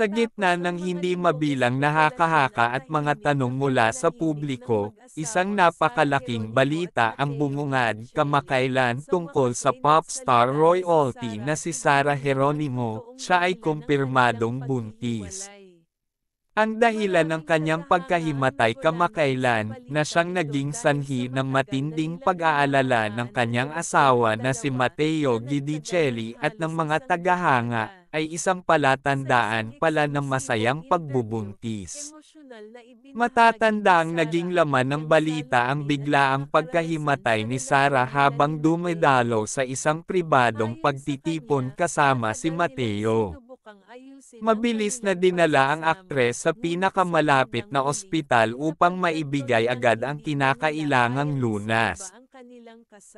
Sa gitna ng hindi mabilang na haka-haka at mga tanong mula sa publiko, isang napakalaking balita ang bumungad kamakailan tungkol sa pop star Roy Olty na si Sarah Geronimo, siya ay kumpirmadong buntis. Ang dahilan ng kanyang pagkahimatay kamakailan na siyang naging sanhi ng matinding pag-aalala ng kanyang asawa na si Matteo Gidicelli at ng mga tagahanga ay isang palatandaan pala ng masayang pagbubuntis. Matatanda ang naging laman ng balita ang biglaang pagkahimatay ni Sarah habang dumedalo sa isang pribadong pagtitipon kasama si Mateo. Mabilis na dinala ang aktres sa pinakamalapit na ospital upang maibigay agad ang kinakailangang lunas.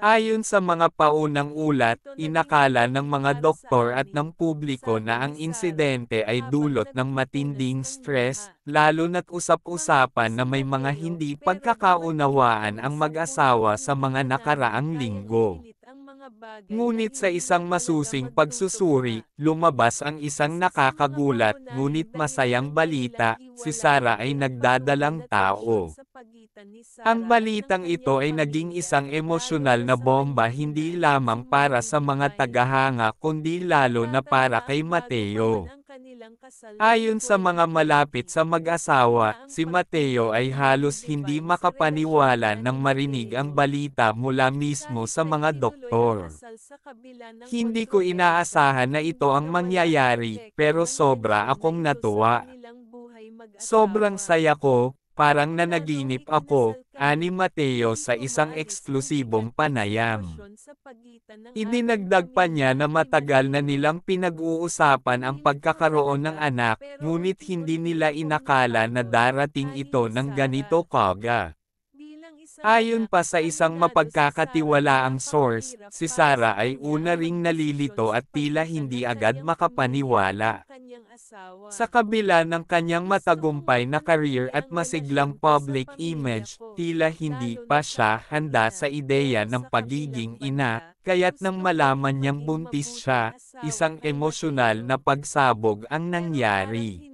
Ayon sa mga paunang ulat, inakala ng mga doktor at ng publiko na ang insidente ay dulot ng matinding stress, lalo na't usap-usapan na may mga hindi pagkakaunawaan ang mag-asawa sa mga nakaraang linggo. Ngunit sa isang masusing pagsusuri, lumabas ang isang nakakagulat ngunit masayang balita, si Sara ay nagdadalang tao. Ang balitang ito ay naging isang emosyonal na bomba hindi lamang para sa mga tagahanga kundi lalo na para kay Mateo. Ayon sa mga malapit sa mag-asawa, si Mateo ay halos hindi makapaniwala nang marinig ang balita mula mismo sa mga doktor. Hindi ko inaasahan na ito ang mangyayari, pero sobra akong natuwa. Sobrang saya ko, Parang nanaginip ako, ani Mateo sa isang eksklusibong panayam. Idinagdag pa niya na matagal na nilang pinag-uusapan ang pagkakaroon ng anak, ngunit hindi nila inakala na darating ito ng ganito kaga. Ayon pa sa isang mapagkakatiwalaang source, si Sara ay una ring nalilito at tila hindi agad makapaniwala. Sa kabila ng kanyang matagumpay na career at masiglang public image, tila hindi pa siya handa sa ideya ng pagiging ina, kaya't nang malaman niyang buntis siya, isang emosyonal na pagsabog ang nangyari.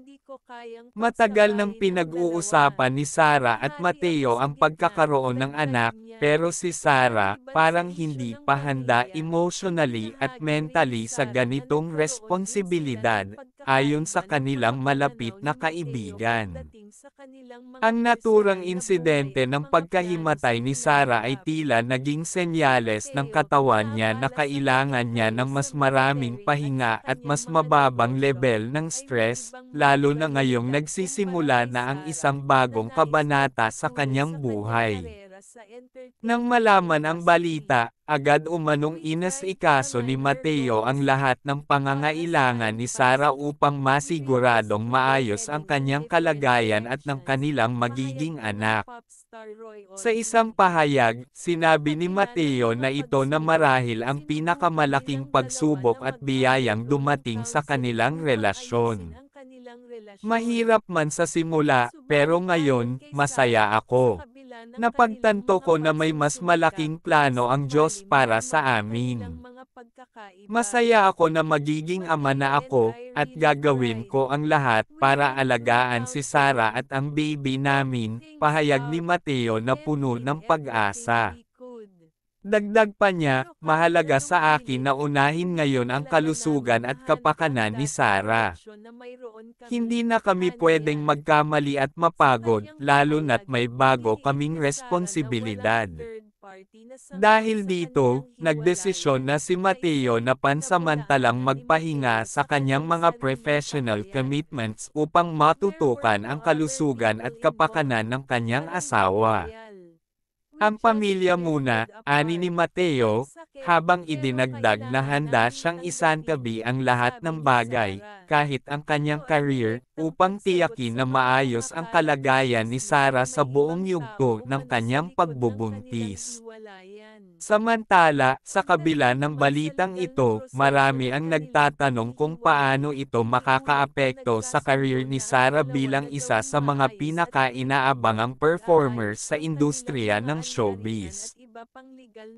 Matagal nang pinag-uusapan ni Sara at Mateo ang pagkakaroon ng anak, pero si Sara parang hindi pa handa emotionally at mentally sa ganitong responsibilidad, ayon sa kanilang malapit na kaibigan. Ang naturang insidente ng pagkahimatay ni Sara ay tila naging senyales ng katawan niya na kailangan niya ng mas maraming pahinga at mas mababang level ng stress, lalo na ngayong nagsisimula na ang isang bagong kabanata sa kanyang buhay. Nang malaman ang balita, agad umanong inas ikaso ni Mateo ang lahat ng pangangailangan ni Sara upang masiguradong maayos ang kanyang kalagayan at ng kanilang magiging anak. Sa isang pahayag, sinabi ni Mateo na ito na marahil ang pinakamalaking pagsubok at biyayang dumating sa kanilang relasyon. Mahirap man sa simula, pero ngayon, masaya ako napagtanto ko na may mas malaking plano ang Diyos para sa amin. Masaya ako na magiging ama na ako, at gagawin ko ang lahat para alagaan si Sarah at ang baby namin, pahayag ni Mateo na puno ng pag-asa. Dagdag pa niya, mahalaga sa akin na unahin ngayon ang kalusugan at kapakanan ni Sara. Hindi na kami pwedeng magkamali at mapagod, lalo na't may bago kaming responsibilidad. Dahil dito, nagdesisyon na si Mateo na pansamantalang magpahinga sa kanyang mga professional commitments upang matutukan ang kalusugan at kapakanan ng kanyang asawa. Ang pamilya muna, ani ni Mateo, habang idinagdag na handa siyang isantabi ang lahat ng bagay, kahit ang kanyang career, upang tiyakin na maayos ang kalagayan ni Sara sa buong yugto ng kanyang pagbubuntis. Samantala, sa kabila ng balitang ito, marami ang nagtatanong kung paano ito makakaapekto sa karir ni Sara bilang isa sa mga pinaka-inaabangang performers sa industriya ng showbiz.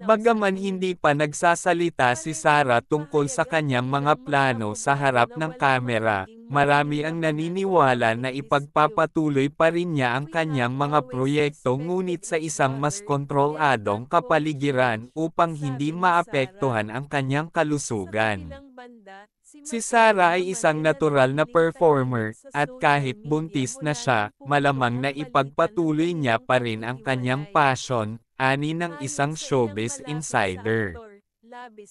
Bagaman hindi pa nagsasalita si Sara tungkol sa kanyang mga plano sa harap ng kamera, marami ang naniniwala na ipagpapatuloy pa rin niya ang kanyang mga proyekto ngunit sa isang mas kontroladong kapaligiran upang hindi maapektuhan ang kanyang kalusugan. Si Sara ay isang natural na performer, at kahit buntis na siya, malamang na ipagpatuloy niya pa rin ang kanyang passion, ani ng isang showbiz insider.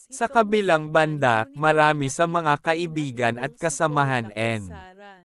Sa kabilang banda, marami sa mga kaibigan at kasamahan n.